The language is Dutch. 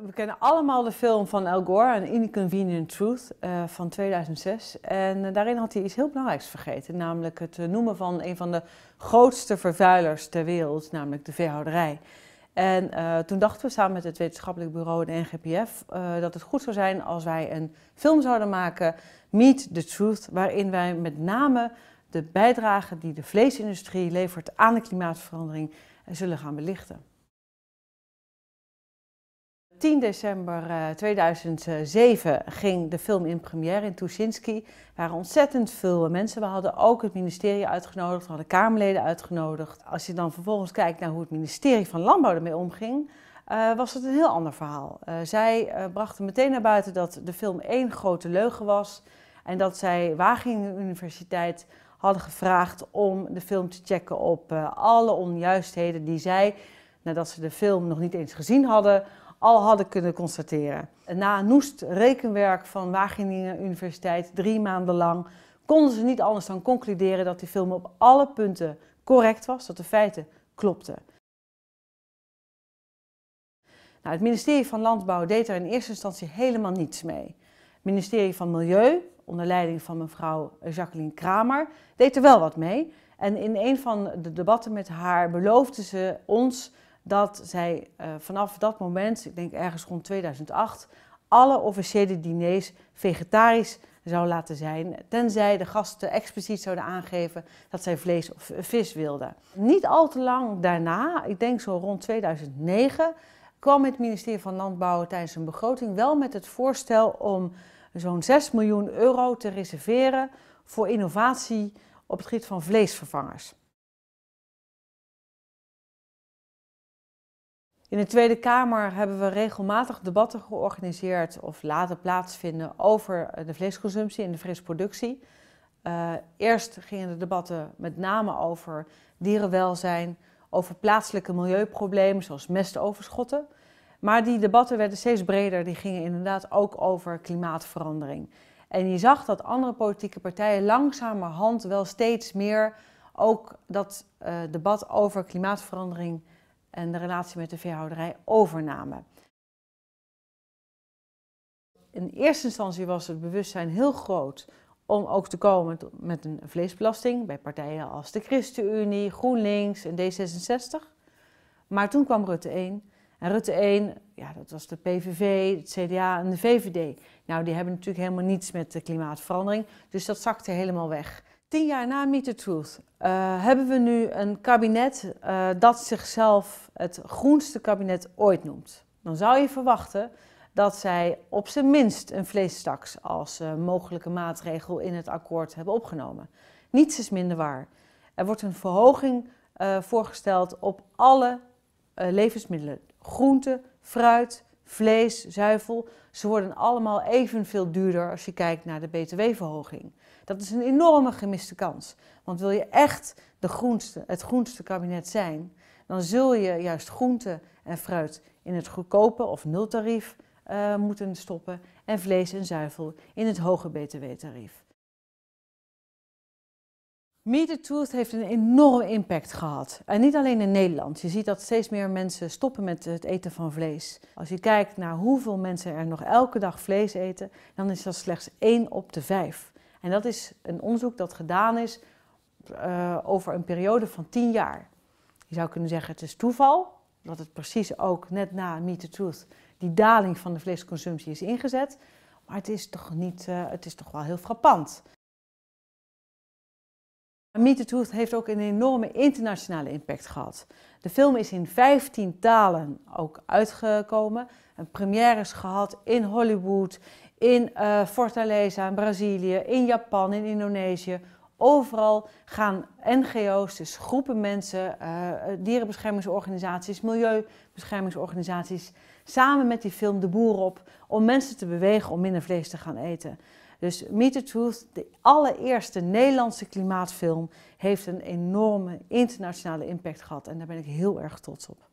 We kennen allemaal de film van Al Gore, An Inconvenient Truth, eh, van 2006. En eh, daarin had hij iets heel belangrijks vergeten, namelijk het eh, noemen van een van de grootste vervuilers ter wereld, namelijk de veehouderij. En toen dachten we samen met het wetenschappelijk bureau, de NGPF, dat het goed zou zijn als wij een film zouden maken, Meet the Truth, waarin wij met name de bijdrage die de vleesindustrie levert aan de klimaatverandering zullen gaan belichten. 10 december 2007 eh, ging de film in première in Tuschinski. Er waren ontzettend veel mensen. We hadden ook het ministerie uitgenodigd, we hadden Kamerleden uitgenodigd. Als je dan vervolgens kijkt naar hoe het ministerie van Landbouw ermee omging, eh, was het een heel ander verhaal. Eh, zij brachten meteen naar buiten dat de film één grote leugen was. En dat zij Wageningen Universiteit hadden gevraagd om de film te checken op alle onjuistheden die zij, nadat ze de film nog niet eens gezien hadden, al hadden kunnen constateren. Na een noest rekenwerk van Wageningen Universiteit, drie maanden lang, konden ze niet anders dan concluderen dat die film op alle punten correct was, dat de feiten klopten. Nou, het ministerie van Landbouw deed er in eerste instantie helemaal niets mee. Het ministerie van Milieu, onder leiding van mevrouw Jacqueline Kramer, deed er wel wat mee. En in een van de debatten met haar beloofde ze ons dat zij eh, vanaf dat moment, ik denk ergens rond 2008, alle officiële diners vegetarisch zou laten zijn, tenzij de gasten expliciet zouden aangeven dat zij vlees of vis wilden. Niet al te lang daarna, ik denk zo rond 2009, kwam het ministerie van Landbouw tijdens een begroting wel met het voorstel om zo'n 6 miljoen euro te reserveren voor innovatie op het gebied van vleesvervangers. In de Tweede Kamer hebben we regelmatig debatten georganiseerd of laten plaatsvinden over eh, de vleesconsumptie en de vleesproductie. Eh, eerst gingen de debatten met name over dierenwelzijn, over plaatselijke milieuproblemen zoals mestoverschotten. Maar die debatten werden steeds breder, die gingen inderdaad ook over klimaatverandering. En je zag dat andere politieke partijen langzamerhand wel steeds meer ook dat eh, debat over klimaatverandering en de relatie met de veehouderij overnamen. In eerste instantie was het bewustzijn heel groot om ook te komen met een vleesbelasting bij partijen als de ChristenUnie, GroenLinks en D66. Maar toen kwam Rutte 1. En Rutte 1, ja, dat was de PVV, het CDA en de VVD. Nou, die hebben natuurlijk helemaal niets met de klimaatverandering, dus dat zakte helemaal weg. Tien jaar na Meet the Truth eh, hebben we nu een kabinet eh, dat zichzelf het groenste kabinet ooit noemt. Dan zou je verwachten dat zij op zijn minst een vleesstaks als eh, mogelijke maatregel in het akkoord hebben opgenomen. Niets is minder waar. Er wordt een verhoging voorgesteld op alle levensmiddelen: groente, fruit, vlees, zuivel, ze worden allemaal evenveel duurder als je kijkt naar de btw-verhoging. Dat is een enorme gemiste kans. Want wil je echt de groenste, het groenste kabinet zijn, dan zul je juist groente en fruit in het goedkope of nultarief eh, moeten stoppen en vlees en zuivel in het hoge btw-tarief. Meet the Truth heeft een enorme impact gehad. En niet alleen in Nederland. Je ziet dat steeds meer mensen stoppen met het eten van vlees. Als je kijkt naar hoeveel mensen er nog elke dag vlees eten, dan is dat slechts 1 op de 5. En dat is een onderzoek dat gedaan is eh, over een periode van 10 jaar. Je zou kunnen zeggen het is toeval, dat het precies ook net na Meet the Truth die daling van de vleesconsumptie is ingezet. Maar het is toch, niet, eh, het is toch wel heel frappant. MeToo heeft ook een enorme internationale impact gehad. De film is in 15 talen ook uitgekomen. Een is gehad in Hollywood, in eh, Fortaleza, in Brazilië, in Japan, in Indonesië. Overal gaan NGO's, dus groepen mensen, eh, dierenbeschermingsorganisaties, milieubeschermingsorganisaties, samen met die film de boer op om mensen te bewegen om minder vlees te gaan eten. Dus Meet the Truth, de allereerste Nederlandse klimaatfilm, heeft een enorme internationale impact gehad. En daar ben ik heel erg trots op.